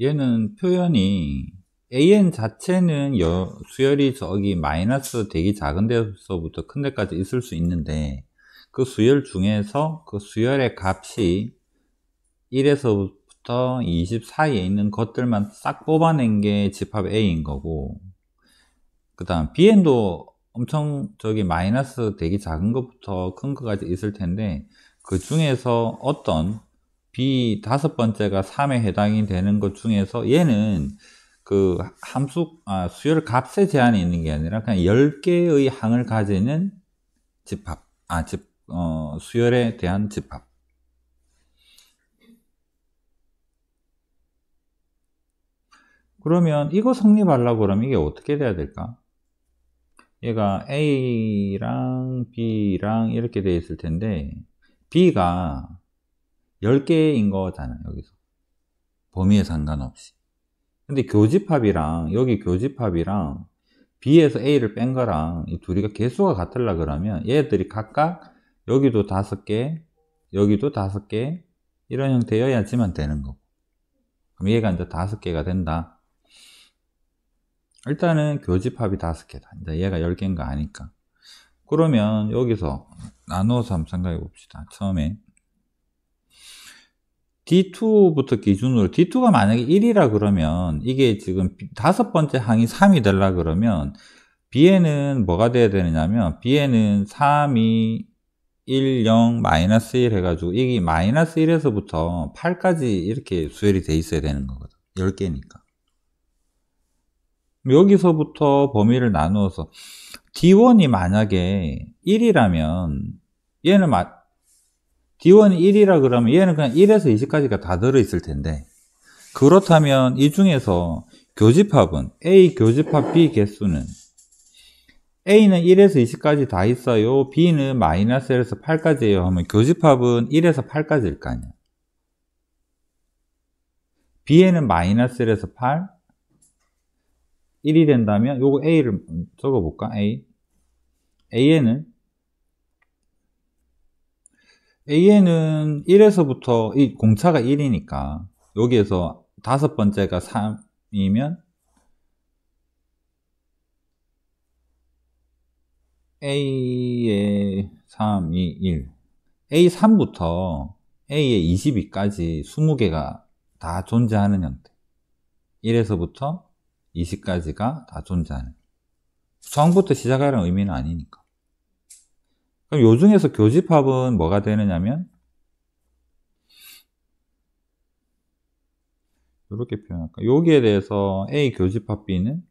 얘는 표현이 AN 자체는 여, 수열이 저기 마이너스 되게 작은 데서부터 큰 데까지 있을 수 있는데 그 수열 중에서 그 수열의 값이 1에서부터 20 사이에 있는 것들만 싹 뽑아낸 게 집합 A인 거고 그 다음 BN도 엄청 저기 마이너스 되게 작은 것부터 큰 것까지 있을 텐데 그 중에서 어떤 B 다섯 번째가 3에 해당이 되는 것 중에서 얘는 그 함수 아, 수열 값에 제한이 있는 게 아니라 그냥 10개의 항을 가지는 집합 아, 집, 어, 수열에 대한 집합 그러면 이거 성립하려고 그러면 이게 어떻게 돼야 될까? 얘가 A랑 B랑 이렇게 돼 있을 텐데 B가 10개인 거잖아요, 여기서. 범위에 상관없이. 근데 교집합이랑, 여기 교집합이랑 B에서 A를 뺀 거랑 이 둘이가 개수가 같으려 그러면 얘들이 각각 여기도 5 개, 여기도 5 개, 이런 형태여야지만 되는 거고. 그럼 얘가 이제 5 개가 된다. 일단은 교집합이 5 개다. 이제 얘가 1 0 개인 거 아니까. 그러면 여기서 나누어서 한번 생각해 봅시다. 처음에 D2부터 기준으로 D2가 만약에 1이라 그러면 이게 지금 다섯 번째 항이 3이 되려 그러면 B에는 뭐가 돼야 되느냐면 B에는 3 2, 1, 0, 마이너스 1 해가지고 이게 마이너스 1에서부터 8까지 이렇게 수열이 돼 있어야 되는 거거든 10개니까 여기서부터 범위를 나누어서 D1이 만약에 1이라면 얘는 마, D1이 1이라 그러면 얘는 그냥 1에서 20까지가 다 들어있을 텐데 그렇다면 이 중에서 교집합은 A 교집합 B 개수는 A는 1에서 20까지 다 있어요. B는 마이너스 1에서 8까지예요. 하면 교집합은 1에서 8까지일 거 아니야. B에는 마이너스 1에서 8, 1이 된다면 요거 A를 적어볼까? A. A에는 A에는 1에서부터 이 공차가 1이니까 여기에서 다섯 번째가 3이면 A의 3, 2, 1 A3부터 A의 22까지 20개가 다 존재하는 형태 1에서부터 20까지가 다 존재하는 형태. 정부터 시작하라는 의미는 아니니까 그럼 요 중에서 교집합은 뭐가 되느냐면 이렇게 표현할까? 여기에 대해서 A 교집합 B는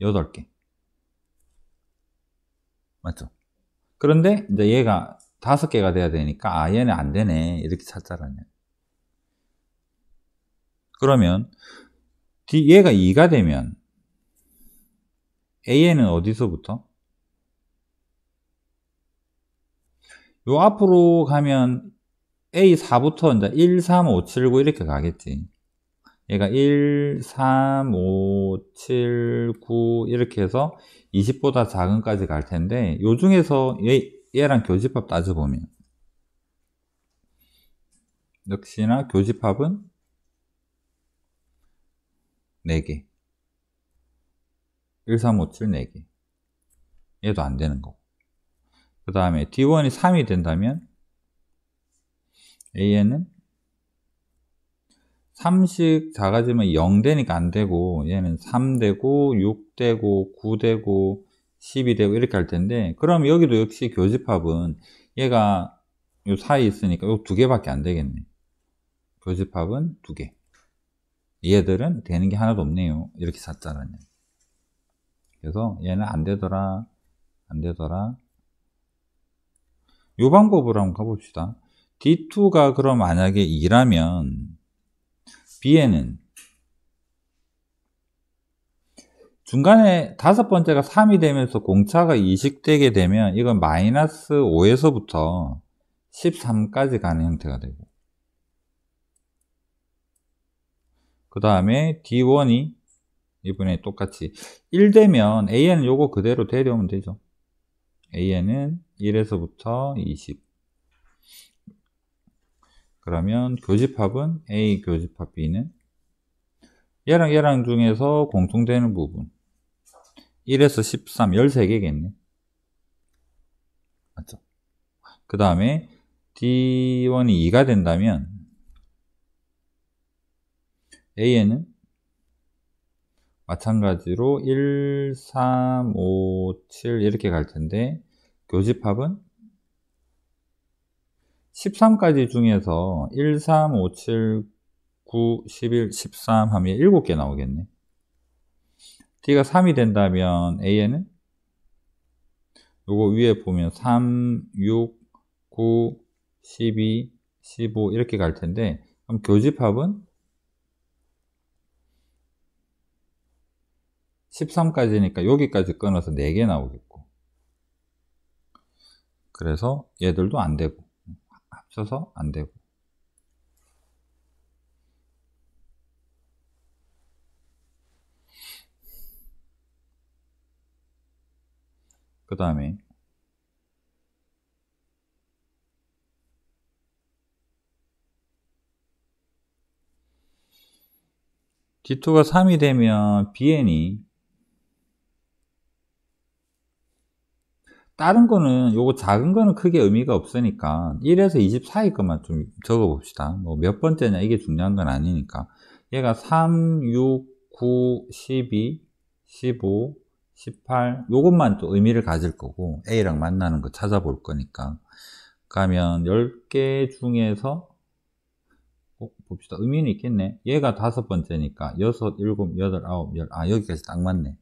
8개. 맞죠? 그런데 이제 얘가 5개가 돼야 되니까 아 얘는 안 되네 이렇게 찾자라냐 그러면 얘가 2가 되면 A에는 어디서부터? 요 앞으로 가면 A4부터 이제 1, 3, 5, 7, 9 이렇게 가겠지. 얘가 1, 3, 5, 7, 9 이렇게 해서 20보다 작은까지 갈 텐데 요 중에서 얘, 얘랑 교집합 따져보면 역시나 교집합은 4개 1, 3, 5, 7, 4개 얘도 안 되는 거고 그 다음에 D1이 3이 된다면 AN은 3씩 작아지면 0 되니까 안 되고 얘는 3 되고 6 되고 9 되고 10이 되고 이렇게 할 텐데 그럼 여기도 역시 교집합은 얘가 요 사이 있으니까 요 두 개밖에 안 되겠네 교집합은 두개 얘들은 되는 게 하나도 없네요 이렇게 샀잖아요 그래서 얘는 안 되더라 안 되더라 요 방법으로 한번 가봅시다. D2가 그럼 만약에 2라면 B에는 중간에 다섯 번째가 3이 되면서 공차가 이식되게 되면 이건 마이너스 5에서부터 13까지 가는 형태가 되고 그 다음에 D1이 이번에 똑같이 1 되면 a n 요거 그대로 데려오면 되죠 an은 1에서부터 20 그러면 교집합은 a 교집합 b는 얘랑 얘랑 중에서 공통되는 부분 1에서 13, 13개겠네 맞죠? 그 다음에 D1이 2가 된다면 AN은 마찬가지로 1, 3, 5, 7 이렇게 갈 텐데 교집합은 13까지 중에서 1, 3, 5, 7, 9, 11, 13 하면 7개 나오겠네. t가 3이 된다면 a는 요거 위에 보면 3, 6, 9, 12, 15 이렇게 갈 텐데 그럼 교집합은 13까지니까 여기까지 끊어서 4개 나오겠죠. 그래서 얘들도 안 되고 합쳐서 안 되고 그 다음에 D2가 3이 되면 BN이 다른 거는 요거 작은 거는 크게 의미가 없으니까 1에서 2 4 사이 것만 좀 적어 봅시다 뭐 몇 번째냐 이게 중요한 건 아니니까 얘가 3, 6, 9, 12, 15, 18 요것만 또 의미를 가질 거고 A랑 만나는 거 찾아볼 거니까 그러면 10개 중에서 어, 봅시다 의미는 있겠네 얘가 다섯 번째니까 6, 7, 8, 9, 1 0아아 여기까지 딱 맞네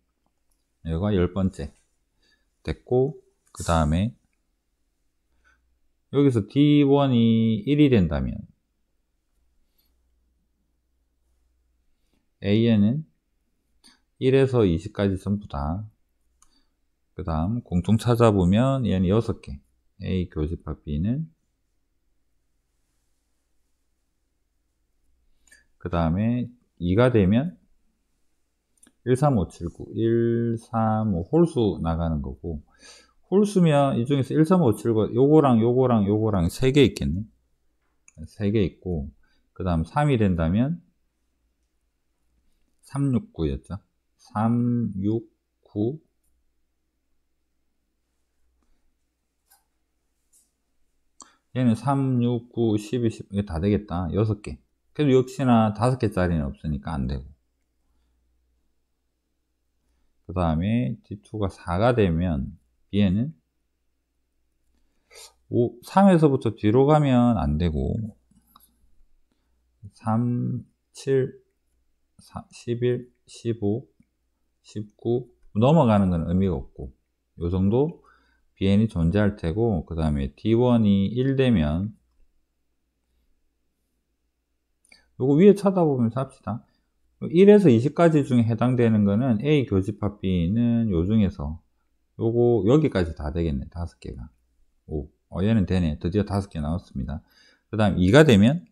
얘가 열 번째 됐고 그 다음에 여기서 D1이 1이 된다면 AN은 1에서 20까지 전부 다. 그 다음 공통 찾아보면 얘는 6개. A 교집합 B는 그 다음에 2가 되면 1, 3, 5, 7, 9, 1, 3, 5 홀수 나가는 거고 홀수면 이 중에서 1, 3, 5, 7, 9 요거랑 요거랑 요거랑 3개 있겠네 3개 있고 그 다음 3이 된다면 369였죠 369 얘는 3, 6, 9, 12, 10 이게 다 되겠다 6개 그래도 역시나 5개짜리는 없으니까 안 되고 그 다음에 D2가 4가 되면 비 얘는 5, 3에서부터 뒤로 가면 안 되고 3, 7, 4, 11, 15, 19 넘어가는 건 의미가 없고 요 정도 bn이 존재할 테고 그 다음에 d1이 1 되면 요거 위에 쳐다보면서 합시다 1에서 20까지 중에 해당되는 거는 A 교집합 B는 요 중에서 요거 여기까지 다 되겠네 다섯 개가 5 어, 얘는 되네 드디어 다섯 개 나왔습니다 그 다음 2가 되면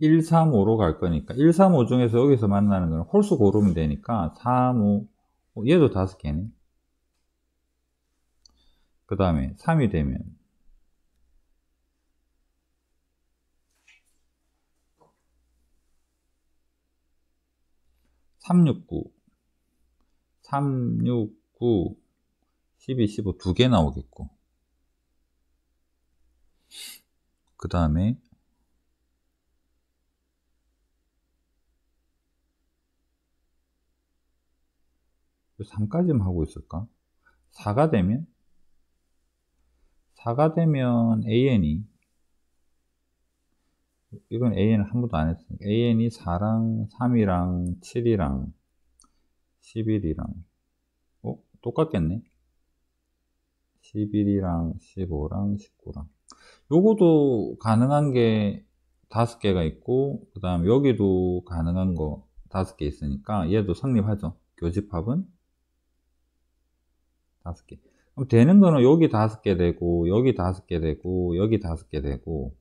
1, 3, 5로갈 거니까 1, 3, 5 중에서 여기서 만나는 거는 홀수 고르면 되니까 3, 5 어, 얘도 다섯 개네 그 다음에 3이 되면 369, 369, 12, 15두개 나오겠고 그 다음에 3까지만 하고 있을까? 4가 되면 4가 되면 AN이 이건 AN을 한 번도 안 했으니까 AN이 4랑 3이랑 7이랑 11이랑 어? 똑같겠네 11이랑 15랑 19랑 요거도 가능한 게 다섯 개가 있고 그 다음 여기도 가능한 거 다섯 개 있으니까 얘도 성립하죠 교집합은 다섯 개 그럼 되는 거는 여기 다섯 개 되고 여기 다섯 개 되고 여기 다섯 개 되고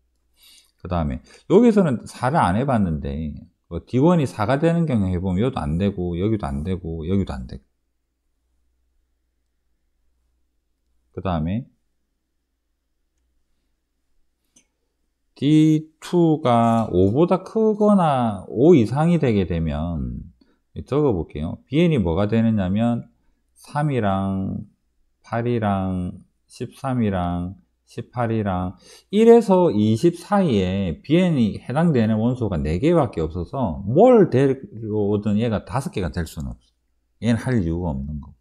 그 다음에 여기서는 4를 안 해봤는데 뭐 D1이 4가 되는 경우 해보면 여기도 안 되고 여기도 안 되고 여기도 안 되고 그 다음에 D2가 5보다 크거나 5 이상이 되게 되면 적어볼게요. BN이 뭐가 되느냐면 3이랑 8이랑 13이랑 18이랑 1에서 20 사이에 BN이 해당되는 원소가 4개밖에 없어서 뭘 데려오든 얘가 5개가 될 수는 없어. 얘는 할 이유가 없는 거고.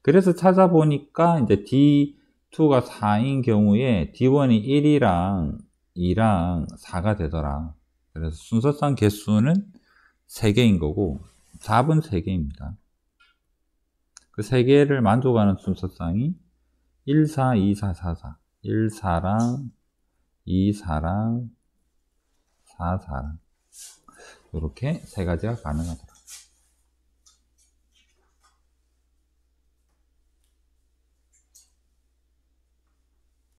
그래서 찾아보니까 이제 D2가 4인 경우에 D1이 1이랑 2랑 4가 되더라. 그래서 순서상 개수는 3개인 거고 4분 3개입니다. 그 3개를 만족하는 순서상이 1, 4, 2, 4, 4, 4. 1사랑, 2사랑, 4사랑 이렇게 세 가지가 가능하도록